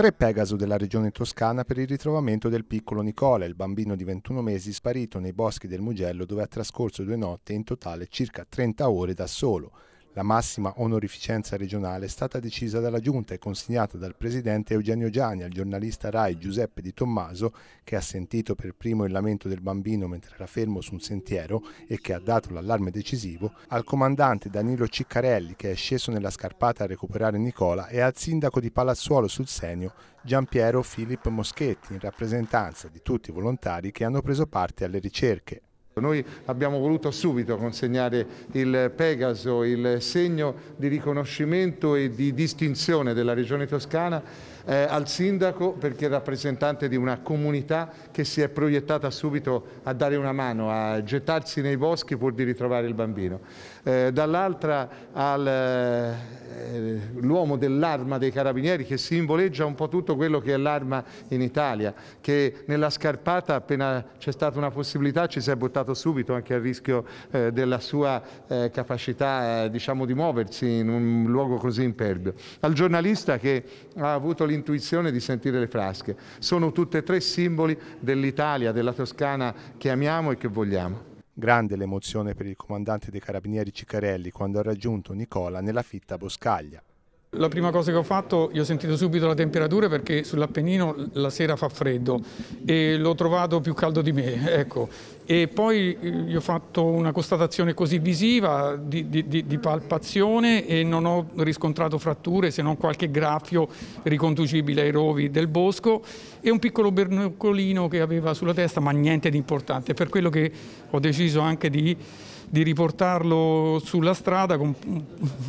Tre Pegasus della regione toscana per il ritrovamento del piccolo Nicola, il bambino di 21 mesi sparito nei boschi del Mugello dove ha trascorso due notti e in totale circa 30 ore da solo. La massima onorificenza regionale è stata decisa dalla Giunta e consegnata dal presidente Eugenio Gianni al giornalista Rai Giuseppe Di Tommaso, che ha sentito per primo il lamento del bambino mentre era fermo su un sentiero e che ha dato l'allarme decisivo, al comandante Danilo Ciccarelli, che è sceso nella scarpata a recuperare Nicola, e al sindaco di Palazzuolo sul Senio Giampiero Filippo Moschetti, in rappresentanza di tutti i volontari che hanno preso parte alle ricerche. Noi abbiamo voluto subito consegnare il Pegaso, il segno di riconoscimento e di distinzione della Regione Toscana eh, al Sindaco perché è rappresentante di una comunità che si è proiettata subito a dare una mano, a gettarsi nei boschi pur di ritrovare il bambino. Eh, dall'altra all'uomo eh, dell'arma dei carabinieri che simboleggia un po' tutto quello che è l'arma in Italia, che nella scarpata appena c'è stata una possibilità ci si è buttato pensato subito anche al rischio eh, della sua eh, capacità eh, diciamo, di muoversi in un luogo così impervio, al giornalista che ha avuto l'intuizione di sentire le frasche. Sono tutte e tre simboli dell'Italia, della Toscana che amiamo e che vogliamo. Grande l'emozione per il comandante dei carabinieri Ciccarelli quando ha raggiunto Nicola nella fitta boscaglia. La prima cosa che ho fatto, io ho sentito subito la temperatura perché sull'Appennino la sera fa freddo e l'ho trovato più caldo di me, ecco. E poi eh, gli ho fatto una constatazione così visiva di, di, di, di palpazione e non ho riscontrato fratture se non qualche graffio riconducibile ai rovi del bosco e un piccolo bernoccolino che aveva sulla testa, ma niente di importante. Per quello che ho deciso anche di di riportarlo sulla strada con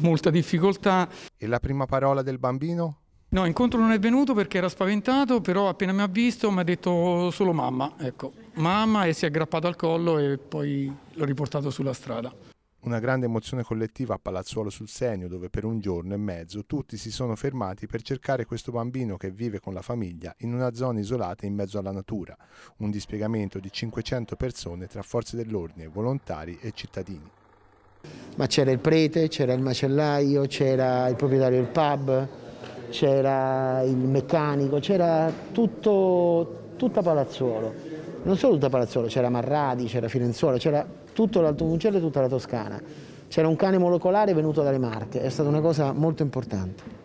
molta difficoltà. E la prima parola del bambino? No, incontro non è venuto perché era spaventato, però appena mi ha visto mi ha detto solo mamma, ecco, mamma e si è aggrappato al collo e poi l'ho riportato sulla strada una grande emozione collettiva a Palazzuolo sul Senio, dove per un giorno e mezzo tutti si sono fermati per cercare questo bambino che vive con la famiglia in una zona isolata in mezzo alla natura, un dispiegamento di 500 persone tra forze dell'ordine, volontari e cittadini. Ma c'era il prete, c'era il macellaio, c'era il proprietario del pub, c'era il meccanico, c'era tutto, tutta Palazzuolo non solo tutta Palazzolo, c'era Marradi, c'era Firenzuola, c'era tutto l'Alto Mugello e tutta la Toscana. C'era un cane molecolare venuto dalle Marche, è stata una cosa molto importante.